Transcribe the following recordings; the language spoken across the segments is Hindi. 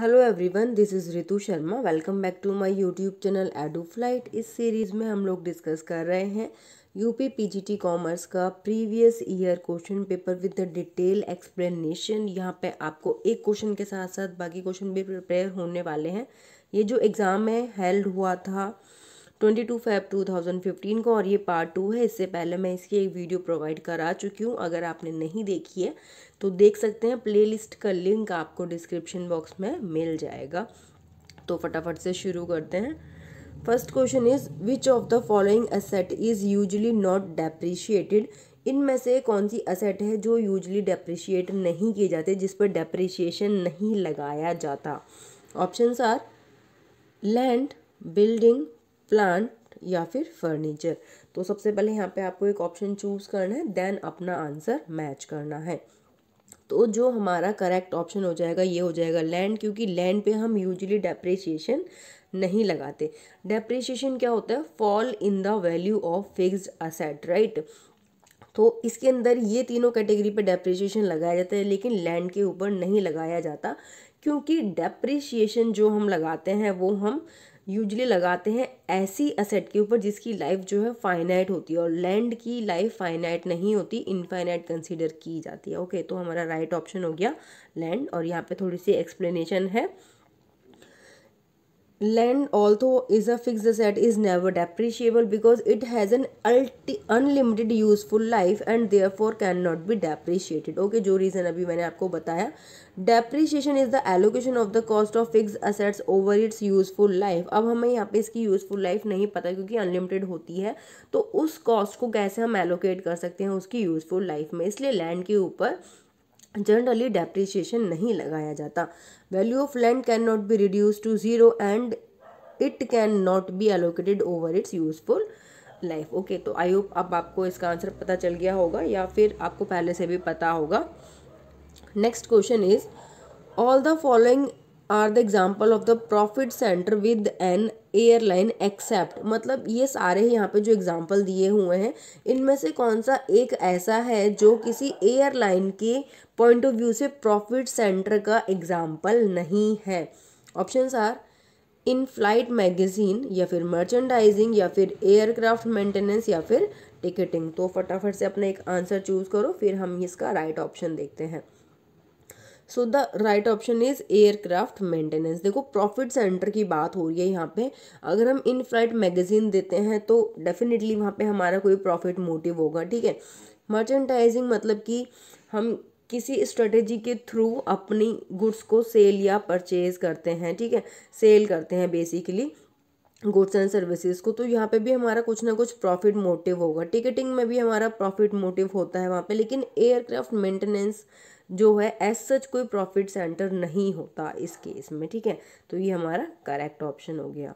Hello everyone this is Ritu Sharma welcome back to my YouTube channel Edu Flight इस सीरीज़ में हम लोग डिस्कस कर रहे हैं यूपी पीजीटी कॉमर्स का previous year question paper with the detail explanation यहाँ पे आपको एक क्वेश्चन के साथ साथ बाकी क्वेश्चन भी प्रिपेयर होने वाले हैं ये जो एग्ज़ाम है हेल्ड हुआ था twenty two Feb two thousand fifteen को और ये पार्ट टू है इससे पहले मैं इसकी एक वीडियो प्रोवाइड करा चुकी हूँ अगर आपने नहीं देखी है तो देख सकते हैं प्लेलिस्ट का लिंक आपको डिस्क्रिप्शन बॉक्स में मिल जाएगा तो फटाफट से शुरू करते हैं first question is which of the following asset is usually not depreciated में से कौन सी असेट है जो यूजली डेप्रिशिएट नहीं की जाती जिस पर डेप्रिशिएशन नहीं लगाया जाता options are land building plant या फिर फर्नीचर तो सबसे पहले यहाँ पे आपको एक ऑप्शन चूज करना है देन अपना आंसर मैच करना है तो जो हमारा करेक्ट ऑप्शन हो जाएगा ये हो जाएगा लैंड क्योंकि लैंड पे हम यूजली डेप्रिसिएशन नहीं लगाते डेप्रिसिएशन क्या होता है fall in the value of fix asset right तो इसके अंदर ये तीनों कैटेगरी पे डेप्रिसिएशन लगाया जाता है लेकिन लैंड के ऊपर नहीं लगाया जाता क्योंकि डेप्रिसिएशन जो हम लगाते हैं वो हम यूजली लगाते हैं ऐसी असेट के ऊपर जिसकी लाइफ जो है फाइनाइट होती है और लैंड की लाइफ फाइनाइट नहीं होती इनफाइनाइट कंसीडर की जाती है ओके तो हमारा राइट ऑप्शन हो गया लैंड और यहाँ पे थोड़ी सी एक्सप्लेनेशन है land although is a fix set is never depreciable because it has an अल्टी unlimited useful life and therefore can not be depreciated okay जो रीज़न अभी मैंने आपको बताया depreciation is the allocation of the cost of fix assets over its useful life अब हमें यहाँ पे इसकी यूजफुल लाइफ नहीं पता क्योंकि अनलिमिटेड होती है तो उस कॉस्ट को कैसे हम एलोकेट कर सकते हैं उसकी यूजफुल लाइफ में इसलिए लैंड के ऊपर जनरली डेप्रिसिएशन नहीं लगाया जाता value of land can not be reduce to zero and it can not be allocated over its useful life okay तो आई होप अब आपको इसका आंसर पता चल गया होगा या फिर आपको पहले से भी पता होगा next question is all the following are the example of the profit center with an airline except मतलब ये सारे यहाँ पे जो एग्जाम्पल दिए हुए हैं इनमें से कौन सा एक ऐसा है जो किसी एयरलाइन के पॉइंट ऑफ व्यू से प्रॉफिट सेंटर का एग्जाम्पल नहीं है option are in flight magazine या फिर मर्चेंडाइजिंग या फिर एयरक्राफ्ट मेंटेनेंस या फिर टिकटिंग तो फटाफट से अपना एक आंसर चूज़ करो फिर हम इसका राइट right ऑप्शन देखते हैं so the right option is aircraft maintenance देखो प्रॉफिट सेंटर की बात हो रही है यहाँ पे अगर हम इन फ्लाइट मैगजीन देते हैं तो डेफिनेटली वहाँ पे हमारा कोई प्रॉफिट मोटिव होगा ठीक है मर्चेंटाइजिंग मतलब कि हम किसी स्ट्रेटेजी के थ्रू अपनी गुड्स को सेल या परचेज करते हैं ठीक है सेल करते हैं बेसिकली गुड्स एंड सर्विसेज को तो यहाँ पे भी हमारा कुछ ना कुछ प्रॉफिट मोटिव होगा टिकटिंग में भी हमारा प्रॉफिट मोटिव होता है वहाँ पे लेकिन एयरक्राफ्ट मेंटेनेंस जो है एज सच कोई प्रॉफिट सेंटर नहीं होता इस केस में ठीक है तो ये हमारा करेक्ट ऑप्शन हो गया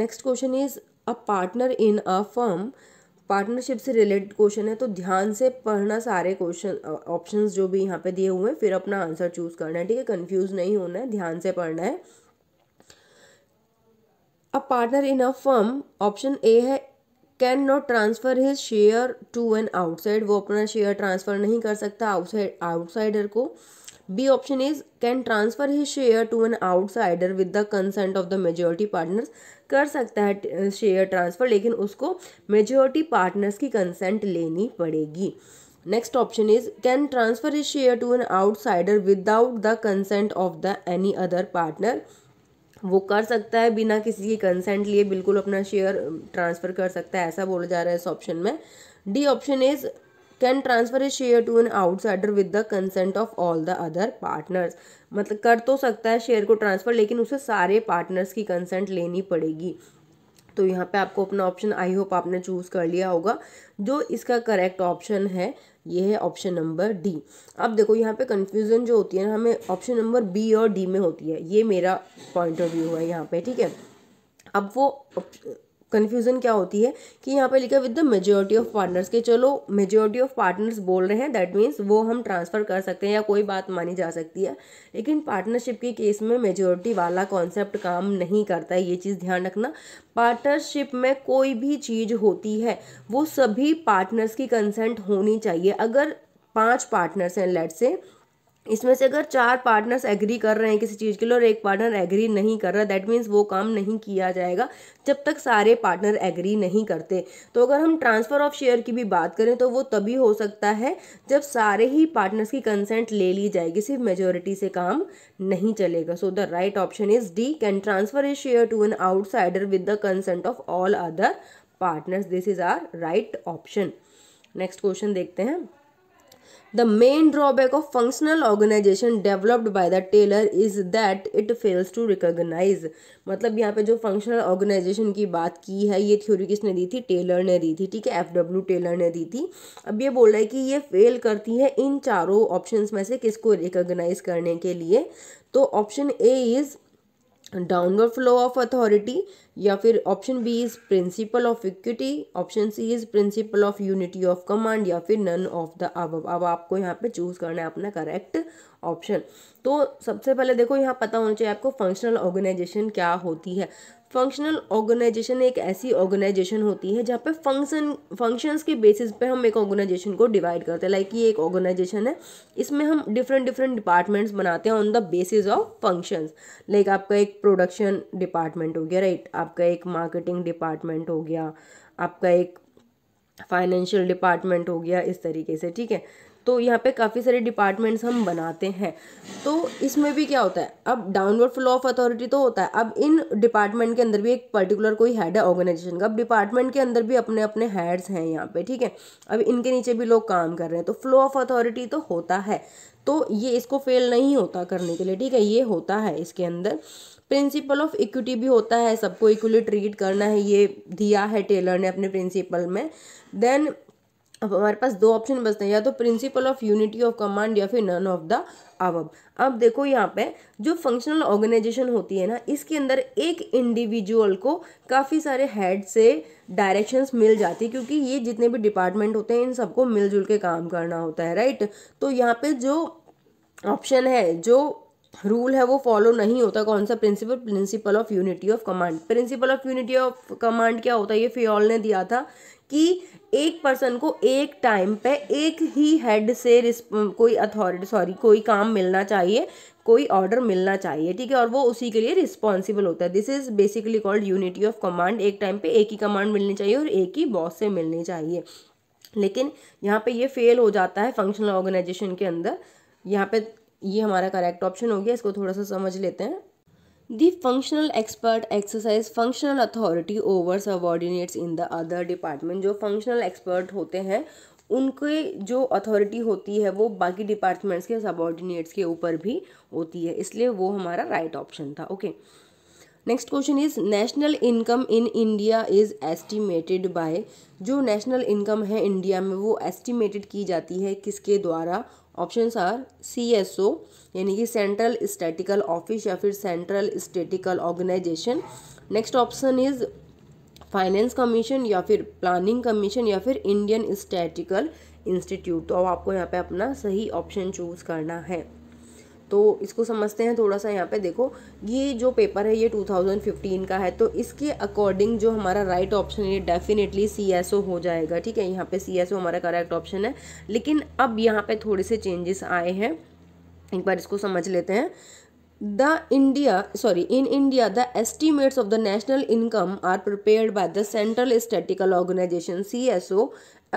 next question is a partner in a firm partnership से रिलेटेड क्वेश्चन है तो ध्यान से पढ़ना सारे क्वेश्चन ऑप्शंस जो भी यहाँ पे दिए हुए हैं फिर अपना आंसर चूज करना है ठीक है कंफ्यूज नहीं होना है ध्यान से पढ़ना है a partner in a firm option A है can not transfer his share to an outside वो अपना शेयर ट्रांसफ़र नहीं कर सकता आउटसाइड आउटसाइडर को B option is can transfer his share to an outsider with the consent of the majority partners कर सकता है शेयर ट्रांसफ़र लेकिन उसको मेजोरिटी पार्टनर्स की कंसेंट लेनी पड़ेगी next option is can transfer his share to an outsider without the consent of the any other partner वो कर सकता है बिना किसी की कंसेंट लिए बिल्कुल अपना शेयर ट्रांसफ़र कर सकता है ऐसा बोला जा रहा है इस ऑप्शन में D option is can transfer a share to an outsider with the consent of all the other partners मतलब कर तो सकता है शेयर को ट्रांसफ़र लेकिन उसे सारे पार्टनर्स की कंसेंट लेनी पड़ेगी तो यहाँ पे आपको अपना ऑप्शन आई होप आपने चूज़ कर लिया होगा जो इसका करेक्ट ऑप्शन है ये है ऑप्शन नंबर डी अब देखो यहाँ पे कन्फ्यूज़न जो होती है ना हमें ऑप्शन नंबर बी और डी में होती है ये मेरा पॉइंट ऑफ व्यू है यहाँ पे ठीक है अब वो कन्फ्यूज़न क्या होती है कि यहाँ पे लिखा with the majority of partners के चलो मेजोरिटी ऑफ पार्टनर्स बोल रहे हैं दैट मीन्स वो हम ट्रांसफ़र कर सकते हैं या कोई बात मानी जा सकती है लेकिन पार्टनरशिप के केस में मेजोरिटी वाला कॉन्सेप्ट काम नहीं करता है ये चीज़ ध्यान रखना पार्टनरशिप में कोई भी चीज़ होती है वो सभी पार्टनर्स की कंसेंट होनी चाहिए अगर पाँच पार्टनर्स हैं लेट से इसमें से अगर चार पार्टनर्स एग्री कर रहे हैं किसी चीज़ के लिए और एक पार्टनर एग्री नहीं कर रहा दैट मीन्स वो काम नहीं किया जाएगा जब तक सारे पार्टनर एग्री नहीं करते तो अगर हम ट्रांसफ़र ऑफ शेयर की भी बात करें तो वो तभी हो सकता है जब सारे ही पार्टनर्स की कंसेंट ले ली जाएगी सिर्फ मेजोरिटी से काम नहीं चलेगा so the right option is D can transfer a share to an outsider with the consent of all other partners this is our right option next question देखते हैं The main drawback of functional organization developed by the Taylor is that it fails to recognize मतलब यहाँ पे जो functional organization की बात की है ये थ्योरी किसने दी थी टेलर ने दी थी ठीक है एफ डब्ल्यू टेलर ने दी थी अब ये बोल रहा है कि ये फेल करती है इन चारों ऑप्शन में से किसको रिकोगनाइज करने के लिए तो option A is downward flow of authority या फिर option B is principle of equity option C is principle of unity of command या फिर नन ऑफ द अब अब आपको यहाँ पे चूज करना है अपना करेक्ट ऑप्शन तो सबसे पहले देखो यहाँ पता होना चाहिए आपको फंक्शनल ऑर्गेनाइजेशन क्या होती है फंक्शनल ऑर्गेनाइजेशन एक ऐसी ऑर्गेनाइजेशन होती है जहाँ पे फंक्शन फंक्शंस के बेसिस पे हम एक ऑर्गेनाइजेशन को डिवाइड करते हैं लाइक ये एक ऑर्गेनाइजेशन है इसमें हम डिफरेंट डिफरेंट डिपार्टमेंट्स बनाते हैं on the basis of functions like आपका एक प्रोडक्शन डिपार्टमेंट हो गया राइट right? आपका एक मार्केटिंग डिपार्टमेंट हो गया आपका एक फाइनेंशियल डिपार्टमेंट हो गया इस तरीके से ठीक है तो यहाँ पे काफ़ी सारे डिपार्टमेंट्स हम बनाते हैं तो इसमें भी क्या होता है अब डाउनवर्ड फ्लो ऑफ अथॉरिटी तो होता है अब इन डिपार्टमेंट के अंदर भी एक पर्टिकुलर कोई हेड है ऑर्गेनाइजेशन का अब डिपार्टमेंट के अंदर भी अपने अपने हेड्स हैं यहाँ पे ठीक है अब इनके नीचे भी लोग काम कर रहे हैं तो फ्लो ऑफ अथॉरिटी तो होता है तो ये इसको फेल नहीं होता करने के लिए ठीक है ये होता है इसके अंदर प्रिंसिपल ऑफ इक्विटी भी होता है सबको इक्वली ट्रीट करना है ये दिया है टेलर ने अपने प्रिंसिपल में देन अब हमारे पास दो ऑप्शन बचते हैं या तो principle of unity of command या फिर नन ऑफ द अवब अब देखो यहाँ पे जो फंक्शनल ऑर्गेनाइजेशन होती है ना इसके अंदर एक इंडिविजुअल को काफ़ी सारे हेड से डायरेक्शंस मिल जाती है क्योंकि ये जितने भी डिपार्टमेंट होते हैं इन सबको मिलजुल के काम करना होता है राइट तो यहाँ पे जो ऑप्शन है जो रूल है वो फॉलो नहीं होता कौन सा principle principle of unity of command principle of unity of command क्या होता है ये फियोल ने दिया था कि एक पर्सन को एक टाइम पे एक ही हेड से कोई अथॉरिटी सॉरी कोई काम मिलना चाहिए कोई ऑर्डर मिलना चाहिए ठीक है और वो उसी के लिए रिस्पॉन्सिबल होता है this is basically called unity of command एक टाइम पे एक ही कमांड मिलनी चाहिए और एक ही बॉस से मिलनी चाहिए लेकिन यहाँ पे ये फेल हो जाता है फंक्शनल ऑर्गेनाइजेशन के अंदर यहाँ पे ये हमारा करेक्ट ऑप्शन हो गया इसको थोड़ा सा समझ लेते हैं the functional expert exercise functional authority over subordinates in the other department जो फंक्शनल एक्सपर्ट होते हैं उनके जो अथॉरिटी होती है वो बाकी डिपार्टमेंट्स के सबॉर्डिनेट्स के ऊपर भी होती है इसलिए वो हमारा राइट right ऑप्शन था okay next question is national income in India is estimated by जो नेशनल इनकम है इंडिया में वो एस्टिमेटेड की जाती है किसके द्वारा option are C S O यानी कि सेंट्रल स्टेटिकल ऑफिस या फिर central statical organisation next option is finance commission या फिर प्लानिंग कमीशन या फिर इंडियन स्टैटिकल इंस्टीट्यूट तो आपको यहाँ पे अपना सही ऑप्शन चूज करना है तो इसको समझते हैं थोड़ा सा यहाँ पे देखो ये जो पेपर है ये 2015 का है तो इसके अकॉर्डिंग जो हमारा राइट ऑप्शन है डेफिनेटली सी हो जाएगा ठीक है यहाँ पे सी हमारा करेक्ट ऑप्शन है लेकिन अब यहाँ पे थोड़े से चेंजेस आए हैं एक बार इसको समझ लेते हैं the India sorry in India the estimates of the national income are prepared by the central statical organisation C S O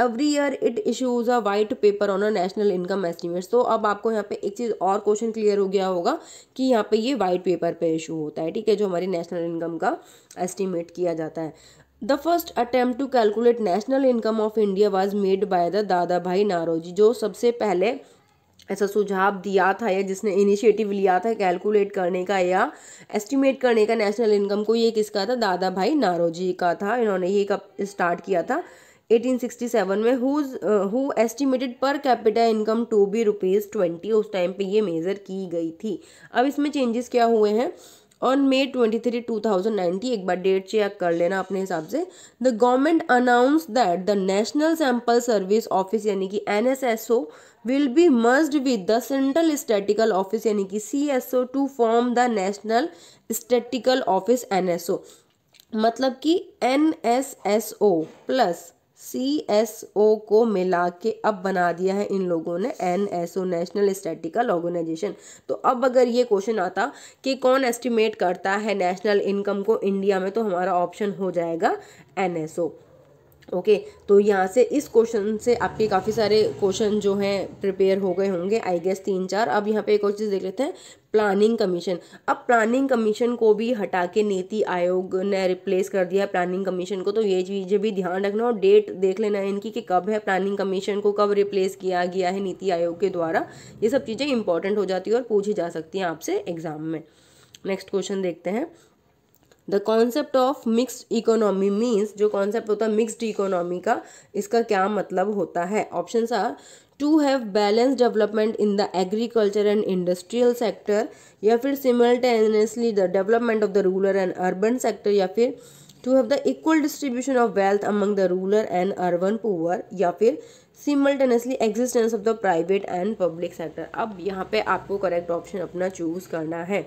every year it issues a white paper on a national income estimates तो अब आपको यहाँ पे एक चीज़ और क्वेश्चन क्लियर हो गया होगा कि यहाँ पे ये वाइट पेपर पे इशू होता है ठीक है जो हमारी नेशनल इनकम का एस्टिमेट किया जाता है the first attempt to calculate national income of India was made by the Dadabhai Naoroji जो सबसे पहले ऐसा सुझाव दिया था या जिसने इनिशिएटिव लिया था कैलकुलेट करने का या एस्टिमेट करने का नेशनल इनकम को ये किसका था दादा भाई नारोजी का था इन्होंने ये कब स्टार्ट किया था 1867 में whose who estimated per capita income to be rupees twenty उस टाइम पे ये मेज़र की गई थी अब इसमें चेंजेस क्या हुए हैं on May twenty three two thousand ninety एक बार डेट चेक कर लेना अपने हिसाब से the government announce that the national sample service office यानी कि N S S O will be merged with the central statical office यानी कि C S O to form the national statical office N S O मतलब कि N S S O plus C S O को मिला के अब बना दिया है इन लोगों ने N S O national statical organisation तो अब अगर ये क्वेश्चन आता कि कौन एस्टिमेट करता है नेशनल इनकम को इंडिया में तो हमारा ऑप्शन हो जाएगा N S O okay okay, तो यहाँ से इस क्वेश्चन से आपके काफ़ी सारे क्वेश्चन जो हैं प्रिपेयर हो गए होंगे आई गेस तीन चार अब यहाँ पे एक और चीज़ देख लेते हैं प्लानिंग कमीशन अब प्लानिंग कमीशन को भी हटा के नीति आयोग ने रिप्लेस कर दिया है प्लानिंग कमीशन को तो ये चीज़ें भी ध्यान रखना और डेट देख लेना है इनकी कि कब है प्लानिंग कमीशन को कब रिप्लेस किया गया है नीति आयोग के द्वारा ये सब चीज़ें इंपॉर्टेंट हो जाती है और पूछी जा सकती हैं आपसे एग्ज़ाम में नेक्स्ट क्वेश्चन देखते हैं the concept of mixed economy means जो कॉन्सेप्ट होता है मिक्सड इकोनॉमी का इसका क्या मतलब होता है option are to have balance development in the agriculture and industrial sector या फिर simultaneously the development of the rural and urban sector या फिर to have the equal distribution of wealth among the rural and urban poor या फिर simultaneously existence of the private and public sector अब यहाँ पे आपको करेक्ट ऑप्शन अपना चूज़ करना है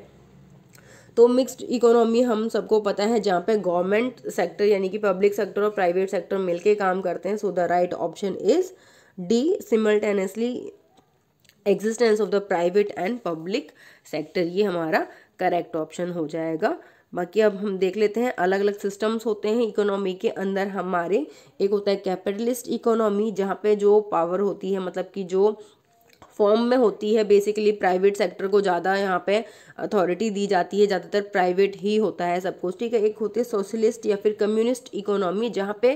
तो मिक्स्ड इकोनॉमी हम सबको पता है जहाँ पे गवर्नमेंट सेक्टर यानी कि पब्लिक सेक्टर और प्राइवेट सेक्टर मिलके काम करते हैं so the right option is D simultaneously existence of the private and public sector ये हमारा करेक्ट ऑप्शन हो जाएगा बाकी अब हम देख लेते हैं अलग अलग सिस्टम्स होते हैं इकोनॉमी के अंदर हमारे एक होता है कैपिटलिस्ट इकोनॉमी जहाँ पे जो पावर होती है मतलब कि जो फॉर्म में होती है बेसिकली प्राइवेट सेक्टर को ज़्यादा यहाँ पे अथॉरिटी दी जाती है ज़्यादातर प्राइवेट ही होता है सब कुछ ठीक है एक होती है सोशलिस्ट या फिर कम्युनिस्ट इकोनॉमी जहाँ पे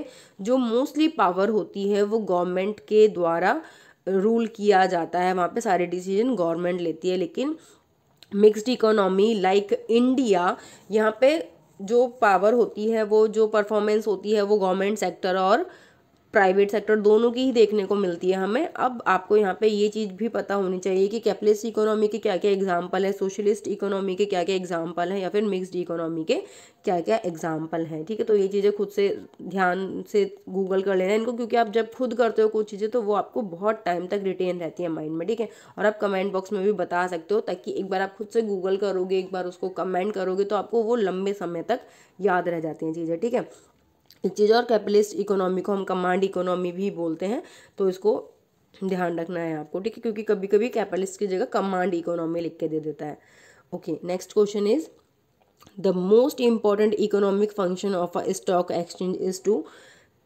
जो मोस्टली पावर होती है वो गवर्नमेंट के द्वारा रूल किया जाता है वहाँ पे सारे डिसीजन गवर्नमेंट लेती है लेकिन मिक्सड इकोनॉमी लाइक इंडिया यहाँ पे जो पावर होती है वो जो परफॉर्मेंस होती है वो गवर्नमेंट सेक्टर और प्राइवेट सेक्टर दोनों की ही देखने को मिलती है हमें अब आपको यहाँ पे ये चीज़ भी पता होनी चाहिए कि कैपिटलिस्ट इकोनॉमी के क्या क्या एग्जाम्पल है सोशलिस्ट इकोनॉमी के क्या क्या एग्जाम्पल हैं या फिर मिक्सड इकोनॉमी के क्या क्या एग्जाम्पल हैं ठीक है तो ये चीज़ें खुद से ध्यान से गूगल कर लेना इनको क्योंकि आप जब खुद करते हो कुछ चीज़ें तो वो आपको बहुत टाइम तक रिटेन रहती है माइंड में ठीक है और आप कमेंट बॉक्स में भी बता सकते हो ताकि एक बार आप खुद से गूगल करोगे एक बार उसको कमेंट करोगे तो आपको वो लंबे समय तक याद रह जाती हैं चीज़ें ठीक है चीज़ और कैपिटलिस्ट इकोनॉमी को हम कमांड इकोनॉमी भी बोलते हैं तो इसको ध्यान रखना है आपको ठीक है क्योंकि कभी कभी कैपिटलिस्ट की जगह कमांड इकोनॉमी लिख के दे देता है okay next question is the most important economic function of a stock exchange is to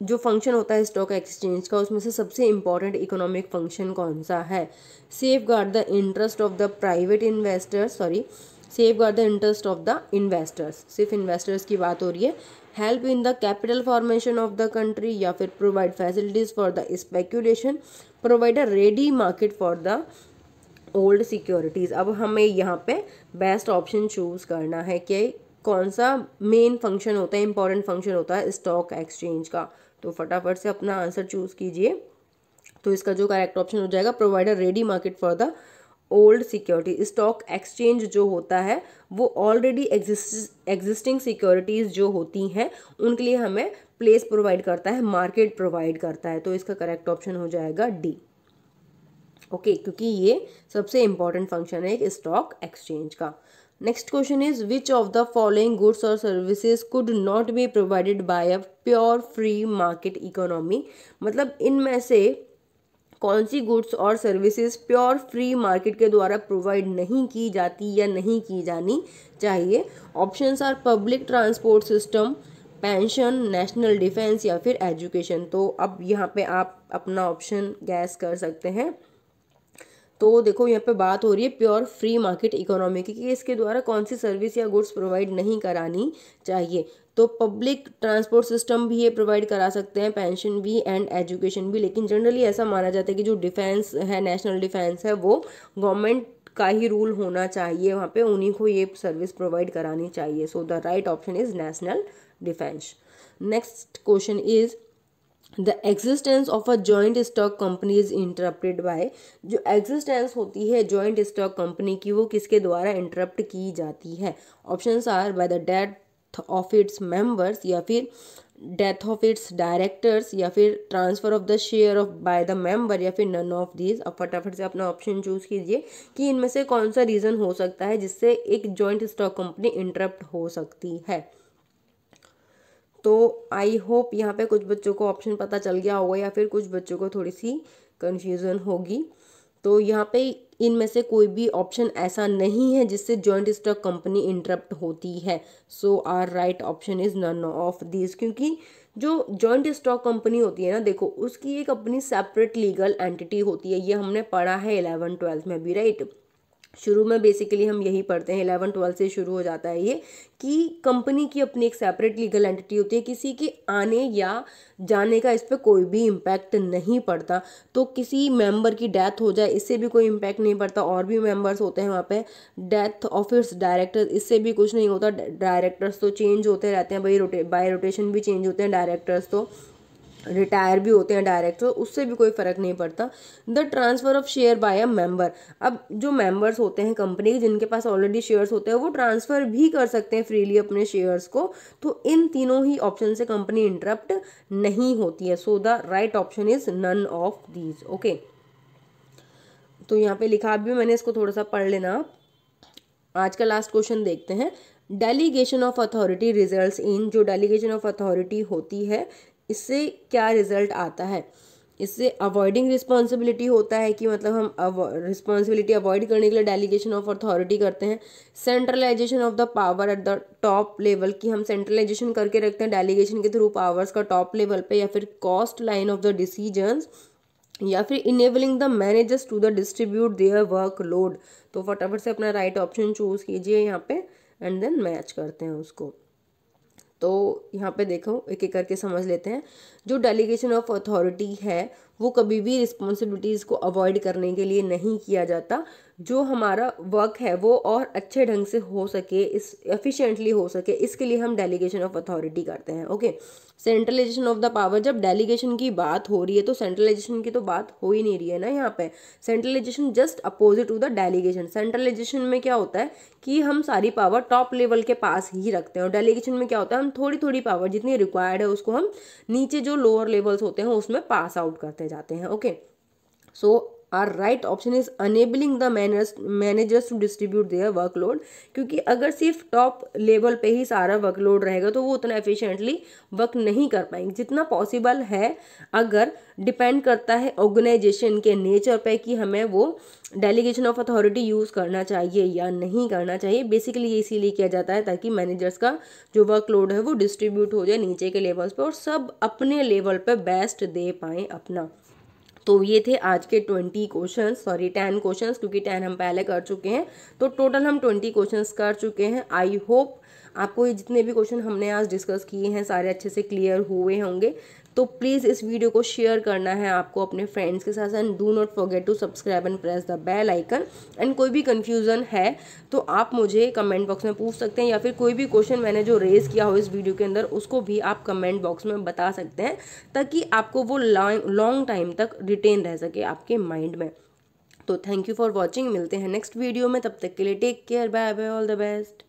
जो फंक्शन होता है स्टॉक एक्सचेंज का उसमें से सबसे इम्पॉर्टेंट इकोनॉमिक फंक्शन कौन सा है safeguard the interest of the private investors sorry safeguard the interest of the investors सिर्फ इन्वेस्टर्स की बात हो रही है help in the capital formation of the country या फिर provide facilities for the speculation provide a ready market for the old securities अब हमें यहाँ पे बेस्ट ऑप्शन चूज़ करना है कि कौन सा मेन फंक्शन होता है इंपॉर्टेंट फंक्शन होता है स्टॉक एक्सचेंज का तो फटाफट से अपना आंसर चूज़ कीजिए तो इसका जो करेक्ट ऑप्शन हो जाएगा provider ready market for the old security stock exchange जो होता है वो ऑलरेडी एग्जिस्टिंग सिक्योरिटीज़ जो होती हैं उनके लिए हमें प्लेस प्रोवाइड करता है मार्केट प्रोवाइड करता है तो इसका करेक्ट ऑप्शन हो जाएगा डी ओके okay, क्योंकि ये सबसे इंपॉर्टेंट फंक्शन है एक स्टॉक एक्सचेंज का next question is which of the following goods और services could not be provided by a pure free market economy मतलब इनमें से कौन सी गुड्स और सर्विसेज प्योर फ्री मार्केट के द्वारा प्रोवाइड नहीं की जाती या नहीं की जानी चाहिए options are public transport system pension national defence या फिर एजुकेशन तो अब यहाँ पे आप अपना ऑप्शन गैस कर सकते हैं तो देखो यहाँ पे बात हो रही है प्योर फ्री मार्केट इकोनॉमी की कि इसके द्वारा कौन सी सर्विस या गुड्स प्रोवाइड नहीं करानी चाहिए तो पब्लिक ट्रांसपोर्ट सिस्टम भी ये प्रोवाइड करा सकते हैं पेंशन भी एंड एजुकेशन भी लेकिन जनरली ऐसा माना जाता है कि जो डिफेंस है नेशनल डिफेंस है वो गवर्नमेंट का ही रूल होना चाहिए वहाँ पे उन्हीं को ये सर्विस प्रोवाइड करानी चाहिए so the right option is national defence next question is the existence of a joint stock company is interrupted by जो एग्जिस्टेंस होती है जॉइंट स्टॉक कंपनी की वो किसके द्वारा इंटरप्ट की जाती है option are by the death of its members या फिर डेथ ऑफ इट्स डायरेक्टर्स या फिर transfer of the share of by the member या फिर नन ऑफ दीज अब फटाफट से अपना ऑप्शन चूज कीजिए कि इनमें से कौन सा रीज़न हो सकता है जिससे एक जॉइंट स्टॉक कंपनी इंटरप्ट हो सकती है तो आई होप यहाँ पे कुछ बच्चों को ऑप्शन पता चल गया होगा या फिर कुछ बच्चों को थोड़ी सी कन्फ्यूज़न होगी तो यहाँ पे इनमें से कोई भी ऑप्शन ऐसा नहीं है जिससे जॉइंट स्टॉक कंपनी इंटरप्ट होती है so our right option is none of this क्योंकि जो जॉइंट स्टॉक कंपनी होती है ना देखो उसकी एक अपनी सेपरेट लीगल एंटिटी होती है ये हमने पढ़ा है इलेवन ट्वेल्थ में भी राइट शुरू में बेसिकली हम यही पढ़ते हैं इलेवन ट्वेल्थ से शुरू हो जाता है ये कि कंपनी की अपनी एक सेपरेट लीगल एंटिटी होती है किसी के आने या जाने का इस पर कोई भी इम्पैक्ट नहीं पड़ता तो किसी मेंबर की डेथ हो जाए इससे भी कोई इम्पैक्ट नहीं पड़ता और भी मेंबर्स होते हैं वहाँ पे डेथ ऑफिस डायरेक्टर इससे भी कुछ नहीं होता डायरेक्टर्स तो चेंज होते रहते हैं भाई रोटे बाय रोटेशन भी चेंज होते हैं डायरेक्टर्स तो रिटायर भी होते हैं डायरेक्टर तो उससे भी कोई फ़र्क नहीं पड़ता the transfer of share by a member अब जो मेंबर्स होते हैं कंपनी के जिनके पास ऑलरेडी शेयर्स होते हैं वो ट्रांसफ़र भी कर सकते हैं फ्रीली अपने शेयर्स को तो इन तीनों ही ऑप्शन से कंपनी इंटरप्ट नहीं होती है so the right option is none of these okay तो यहाँ पे लिखा भी मैंने इसको थोड़ा सा पढ़ लेना आप आज का लास्ट क्वेश्चन देखते हैं delegation of authority results in जो डेलीगेशन ऑफ अथॉरिटी होती है इससे क्या रिजल्ट आता है इससे अवॉइडिंग रिस्पॉन्सिबिलिटी होता है कि मतलब हम रिस्पॉन्सिबिलिटी अवॉइड करने के लिए डेलीगेशन ऑफ अथॉरिटी करते हैं centralisation of the power at the top level की हम सेंट्रलाइजेशन करके रखते हैं डेलीगेशन के थ्रू पावर्स का टॉप लेवल पे या फिर cost line of the decisions या फिर enabling the managers to the distribute their work load तो फटाफट से अपना राइट ऑप्शन चूज़ कीजिए यहाँ पे एंड देन मैच करते हैं उसको तो यहाँ पे देखो एक एक करके समझ लेते हैं जो डेलीगेशन ऑफ अथॉरिटी है वो कभी भी रिस्पॉन्सिबिलिटीज़ को अवॉइड करने के लिए नहीं किया जाता जो हमारा वर्क है वो और अच्छे ढंग से हो सके इस एफिशिएंटली हो सके इसके लिए हम डेलीगेशन ऑफ अथॉरिटी करते हैं okay centralisation of the power जब डेलीगेशन की बात हो रही है तो सेंट्रलाइजेशन की तो बात हो ही नहीं रही है ना यहाँ पे centralisation just opposite to the delegation centralisation में क्या होता है कि हम सारी पावर टॉप लेवल के पास ही रखते हैं और डेलीगेशन में क्या होता है हम थोड़ी थोड़ी पावर जितनी रिक्वायर्ड है उसको हम नीचे जो लोअर लेवल्स होते हैं उसमें पास आउट करते जाते हैं okay so so, our right option is enabling the manners managers to distribute their workload क्योंकि अगर सिर्फ टॉप लेवल पे ही सारा वर्कलोड रहेगा तो वो उतना एफिशिएंटली वर्क नहीं कर पाएंगे जितना पॉसिबल है अगर डिपेंड करता है ऑर्गेनाइजेशन के नेचर पे कि हमें वो डेलीगेशन ऑफ अथॉरिटी यूज़ करना चाहिए या नहीं करना चाहिए बेसिकली ये इसीलिए किया जाता है ताकि मैनेजर्स का जो वर्कलोड है वो डिस्ट्रीब्यूट हो जाए नीचे के लेवल्स पर और सब अपने लेवल पर बेस्ट दे पाएँ अपना तो ये थे आज के twenty question sorry ten question क्योंकि टेन हम पहले कर चुके हैं तो टोटल हम ट्वेंटी क्वेश्चन कर चुके हैं आई होप आपको ये जितने भी क्वेश्चन हमने आज डिस्कस किए हैं सारे अच्छे से क्लियर हुए होंगे तो प्लीज़ इस वीडियो को शेयर करना है आपको अपने फ्रेंड्स के साथ and do not forget to subscribe and press the bell icon and कोई भी कन्फ्यूज़न है तो आप मुझे कमेंट बॉक्स में पूछ सकते हैं या फिर कोई भी क्वेश्चन मैंने जो रेज़ किया हो इस वीडियो के अंदर उसको भी आप कमेंट बॉक्स में बता सकते हैं ताकि आपको वो लॉन्ग टाइम तक रिटेन रह सके आपके माइंड में तो थैंक यू फॉर वॉचिंग मिलते हैं नेक्स्ट वीडियो में तब तक के लिए take care bye bye all the best